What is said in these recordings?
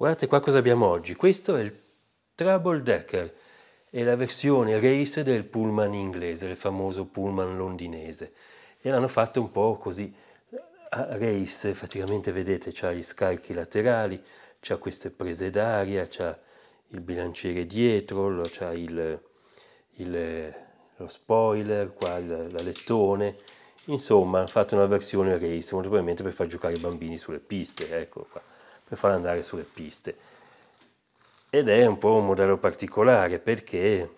Guardate qua cosa abbiamo oggi. Questo è il Trouble Decker, è la versione race del pullman inglese, il famoso pullman londinese. E l'hanno fatto un po' così. A race, praticamente vedete, c'ha gli scarichi laterali, c'ha queste prese d'aria, c'ha il bilanciere dietro, c'ha il, il, lo spoiler, qua il, la lettone. Insomma, hanno fatto una versione race, molto probabilmente per far giocare i bambini sulle piste, ecco qua per far andare sulle piste. Ed è un po' un modello particolare perché,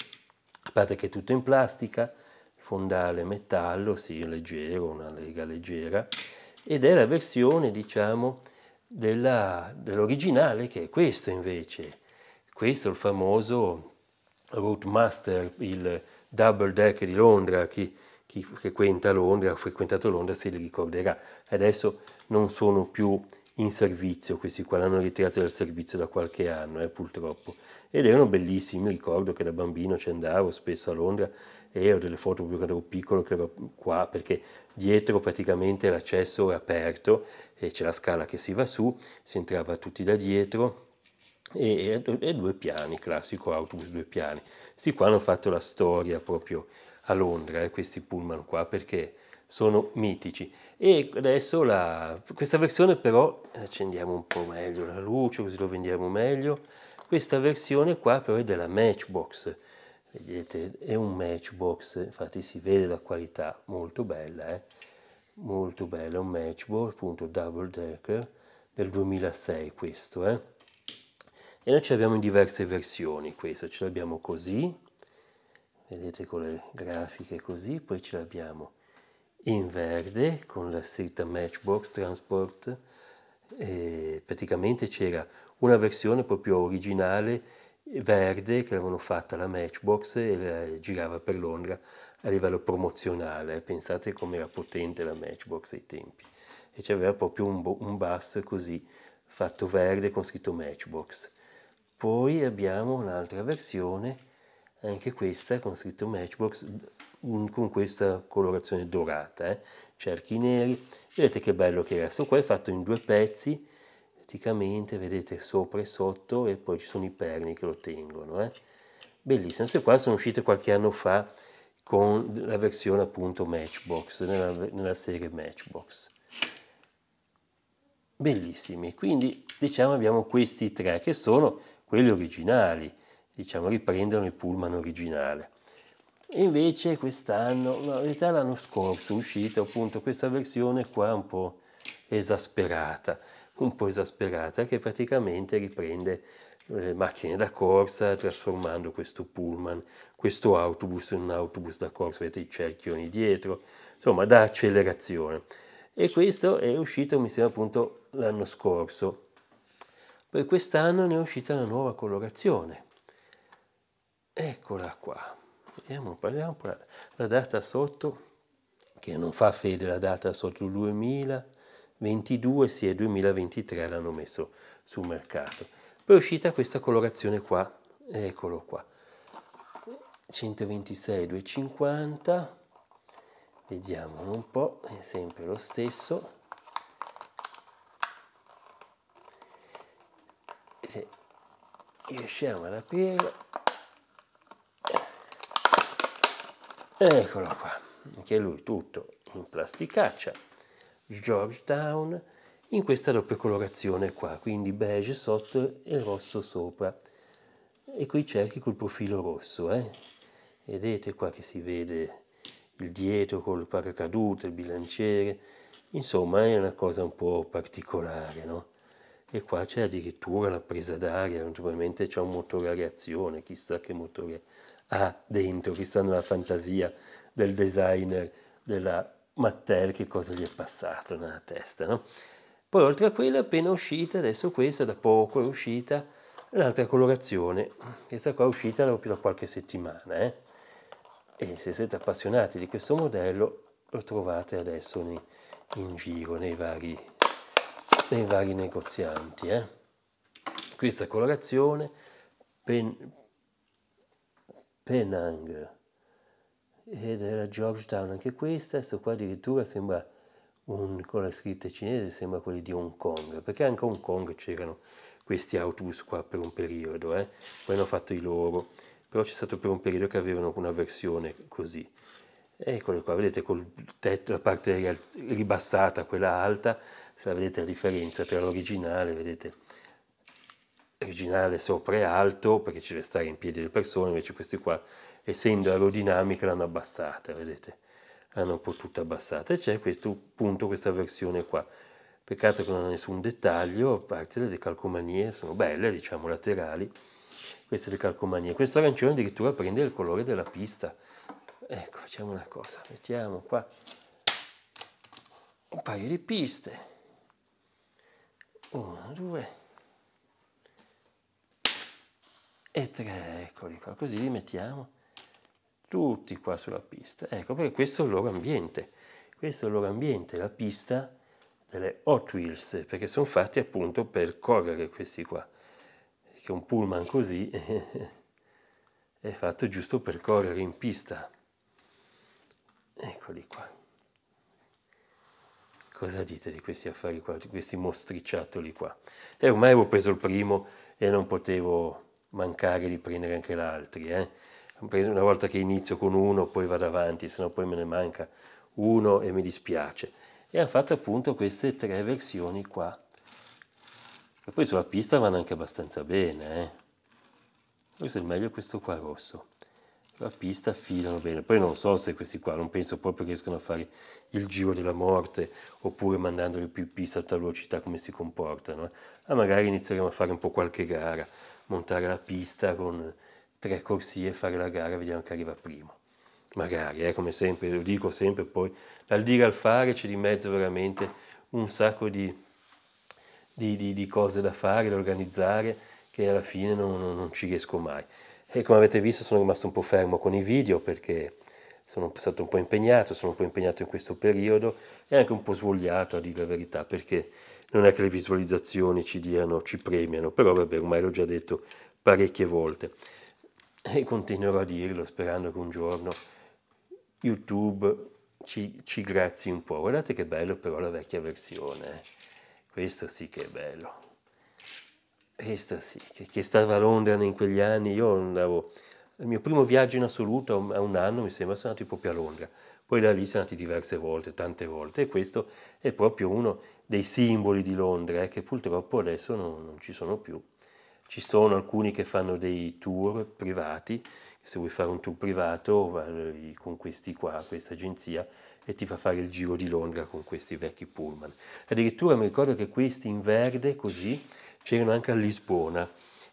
a parte che è tutto in plastica, fondale metallo, sì, leggero, una lega leggera, ed è la versione, diciamo, dell'originale che è questo invece. Questo è il famoso Rootmaster, il double deck di Londra, chi, chi frequenta Londra, ha frequentato Londra se li ricorderà. Adesso non sono più in servizio, questi qua l'hanno ritirato dal servizio da qualche anno, eh, purtroppo. Ed erano bellissimi, mi ricordo che da bambino ci andavo spesso a Londra e ho delle foto proprio quando ero piccolo che ero qua, perché dietro praticamente l'accesso era aperto e c'è la scala che si va su, si entrava tutti da dietro e, e, e due piani, classico autobus due piani. Questi qua hanno fatto la storia proprio a Londra, eh, questi pullman qua, perché sono mitici. E adesso la, questa versione però, accendiamo un po' meglio la luce così lo vendiamo meglio, questa versione qua però è della Matchbox, vedete è un Matchbox, infatti si vede la qualità, molto bella, eh? molto bella, un Matchbox appunto double decker del 2006 questo. Eh? E noi ce l'abbiamo in diverse versioni questa, ce l'abbiamo così, vedete con le grafiche così, poi ce l'abbiamo in verde con la scritta Matchbox Transport, eh, praticamente c'era una versione proprio originale verde che l'avevano fatta la Matchbox e la girava per Londra a livello promozionale, pensate com'era potente la Matchbox ai tempi, e c'aveva proprio un, bo- un bus così fatto verde con scritto Matchbox. Poi abbiamo un'altra versione anche questa con scritto Matchbox con questa colorazione dorata, eh? cerchi neri, vedete che bello che resto qua è fatto in due pezzi, praticamente vedete sopra e sotto e poi ci sono i perni che lo tengono, eh? bellissimo, queste qua sono uscite qualche anno fa con la versione appunto Matchbox, nella, nella serie Matchbox. Bellissimi, quindi diciamo abbiamo questi tre che sono quelli originali, diciamo, riprendono il pullman originale. invece quest'anno, in realtà l'anno scorso è uscita appunto questa versione qua un po' esasperata, un po' esasperata che praticamente riprende le eh, macchine da corsa trasformando questo pullman, questo autobus in un autobus da corsa, avete i cerchioni dietro, insomma da accelerazione. E questo è uscito, mi sembra appunto, l'anno scorso. Per quest'anno ne è uscita una nuova colorazione, eccola qua vediamo parliamo la, la data sotto che non fa fede la data sotto 2022 si sì, è 2023 l'hanno messo sul mercato poi è uscita questa colorazione qua eccolo qua 126 250 vediamolo un po è sempre lo stesso se riusciamo ad aprire Eccolo qua, anche lui tutto in plasticaccia, Georgetown, in questa doppia colorazione qua, quindi beige sotto e rosso sopra. E qui c'è anche col profilo rosso, eh? Vedete qua che si vede il dietro col paracadute, il bilanciere, insomma è una cosa un po' particolare, no? E qua c'è addirittura la presa d'aria, naturalmente c'è un motore a reazione, chissà che motore ha ah, dentro, che sono la fantasia del designer della Mattel, che cosa gli è passato nella testa. No? Poi oltre a quella appena uscita, adesso questa da poco è uscita, un'altra colorazione, questa qua è uscita proprio da qualche settimana. Eh? E se siete appassionati di questo modello lo trovate adesso in, in giro nei vari, nei vari negozianti. Eh? Questa colorazione, pen, Penang ed era Georgetown anche questa, questo qua addirittura sembra un, con la scritta cinese, sembra quelli di Hong Kong, perché anche a Hong Kong c'erano questi autobus qua per un periodo, eh? poi hanno fatto i loro, però c'è stato per un periodo che avevano una versione così. Eccolo qua, vedete col tetto, la parte ribassata, quella alta, se la vedete la differenza tra l'originale, vedete originale sopra è alto perché ci deve stare in piedi le persone, invece questi qua, essendo aerodinamica, l'hanno abbassata, vedete? L'hanno un po' tutta abbassata e c'è questo punto, questa versione qua. Peccato che non ha nessun dettaglio, a parte le calcomanie, sono belle, diciamo, laterali. Queste le calcomanie. Questo arancione addirittura prende il colore della pista. Ecco, facciamo una cosa, mettiamo qua un paio di piste. Una, due, e 3, eccoli qua, così li mettiamo tutti qua sulla pista. Ecco, perché questo è il loro ambiente, questo è il loro ambiente, la pista delle Hot Wheels, perché sono fatti appunto per correre questi qua, che un pullman così è fatto giusto per correre in pista. Eccoli qua. Cosa dite di questi affari qua, di questi mostricciatoli qua? E eh, ormai avevo preso il primo e non potevo mancare di prendere anche l'altri. Eh? Una volta che inizio con uno poi vado avanti, se no poi me ne manca uno e mi dispiace. E hanno fatto appunto queste tre versioni qua. E poi sulla pista vanno anche abbastanza bene. Eh? Forse è il meglio questo qua rosso la pista filano bene. Poi non so se questi qua, non penso proprio che riescano a fare il giro della morte oppure mandandoli più in pista a alta velocità come si comportano. Eh? Ah, magari inizieremo a fare un po' qualche gara, montare la pista con tre corsie, fare la gara, vediamo chi arriva primo. Magari, eh, come sempre, lo dico sempre, poi dal dire al fare c'è di mezzo veramente un sacco di, di, di, di cose da fare, da organizzare, che alla fine non, non, non ci riesco mai. E come avete visto sono rimasto un po' fermo con i video perché sono stato un po' impegnato, sono un po' impegnato in questo periodo e anche un po' svogliato a dire la verità perché non è che le visualizzazioni ci diano, ci premiano, però vabbè ormai l'ho già detto parecchie volte e continuerò a dirlo sperando che un giorno YouTube ci, ci grazi un po'. Guardate che bello però la vecchia versione, eh. questo sì che è bello questa sì, che, che stava a Londra in quegli anni, io andavo, il mio primo viaggio in assoluto a un anno mi sembra sono andato proprio a Londra, poi da lì sono andati diverse volte, tante volte, e questo è proprio uno dei simboli di Londra eh, che purtroppo adesso non, non ci sono più. Ci sono alcuni che fanno dei tour privati, se vuoi fare un tour privato vai con questi qua, questa agenzia, e ti fa fare il giro di Londra con questi vecchi pullman. Addirittura mi ricordo che questi in verde così c'erano anche a Lisbona,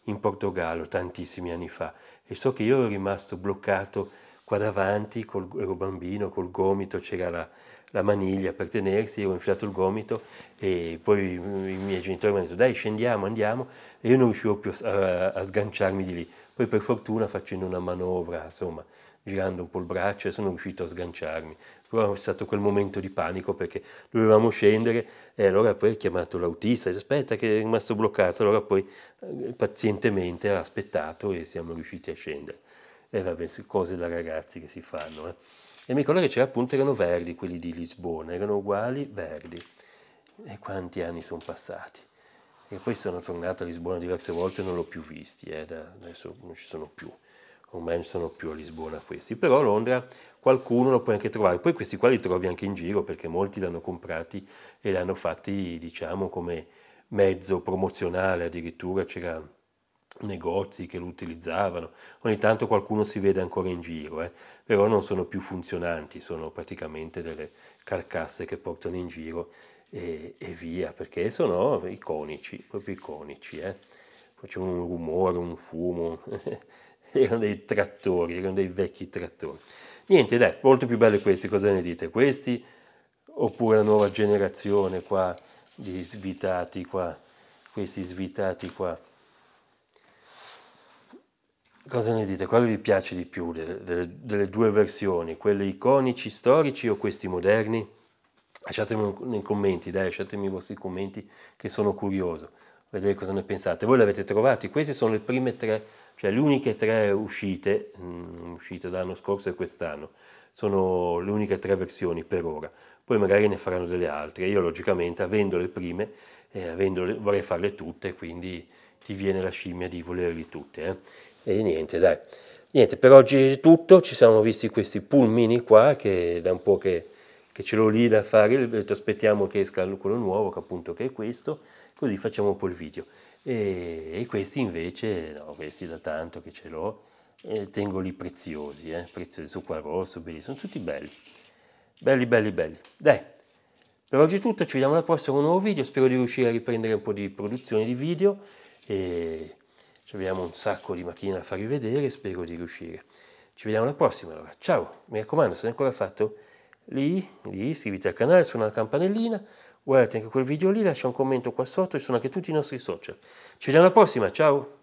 in Portogallo, tantissimi anni fa. E so che io ero rimasto bloccato qua davanti, col, ero bambino, col gomito, c'era la, la maniglia per tenersi, ho infilato il gomito e poi i miei genitori mi hanno detto dai scendiamo, andiamo e io non riuscivo più a, a sganciarmi di lì. Poi per fortuna facendo una manovra, insomma, girando un po' il braccio e sono riuscito a sganciarmi. Però è stato quel momento di panico perché dovevamo scendere e allora poi ha chiamato l'autista, aspetta che è rimasto bloccato, allora poi eh, pazientemente ha aspettato e siamo riusciti a scendere. E vabbè, cose da ragazzi che si fanno. Eh. E mi ricordo che c'era appunto, erano verdi quelli di Lisbona, erano uguali, verdi. E quanti anni sono passati? E poi sono tornato a Lisbona diverse volte e non l'ho più visti, eh, da, adesso non ci sono più ormai non sono più a Lisbona questi, però a Londra qualcuno lo puoi anche trovare, poi questi qua li trovi anche in giro perché molti li hanno comprati e li hanno fatti diciamo come mezzo promozionale, addirittura c'era negozi che lo utilizzavano, ogni tanto qualcuno si vede ancora in giro, eh? però non sono più funzionanti, sono praticamente delle carcasse che portano in giro e, e via, perché sono iconici, proprio iconici, eh? c'è un rumore, un fumo. erano dei trattori, erano dei vecchi trattori. Niente, dai, molto più belli questi, cosa ne dite? Questi oppure la nuova generazione qua di svitati qua, questi svitati qua. Cosa ne dite? Quale vi piace di più delle, delle, delle due versioni? Quelle iconici, storici o questi moderni? Lasciatemi nei commenti, dai, lasciatemi i vostri commenti che sono curioso, vedere cosa ne pensate. Voi li avete trovati, queste sono le prime tre cioè le uniche tre uscite, mh, mm, uscite dall'anno scorso e quest'anno, sono le uniche tre versioni per ora. Poi magari ne faranno delle altre. Io logicamente, avendo le prime, eh, avendole, vorrei farle tutte, quindi ti viene la scimmia di volerle tutte. Eh? E niente, dai. Niente, per oggi è tutto. Ci siamo visti questi pulmini qua, che da un po' che, che ce l'ho lì da fare. Aspettiamo che esca quello nuovo, che appunto che è questo. Così facciamo un po' il video e, e questi invece, no, questi da tanto che ce l'ho, eh, tengo lì preziosi, eh, preziosi su qua rosso, belli, sono tutti belli, belli, belli, belli. Dai, per oggi è tutto, ci vediamo alla prossima un nuovo video, spero di riuscire a riprendere un po' di produzione di video e abbiamo un sacco di macchine da farvi vedere, spero di riuscire. Ci vediamo alla prossima allora, ciao, mi raccomando se non è ancora fatto, lì, lì iscriviti al canale, suona la campanellina, guardate anche quel video lì, lascia un commento qua sotto, ci sono anche tutti i nostri social. Ci vediamo alla prossima, ciao!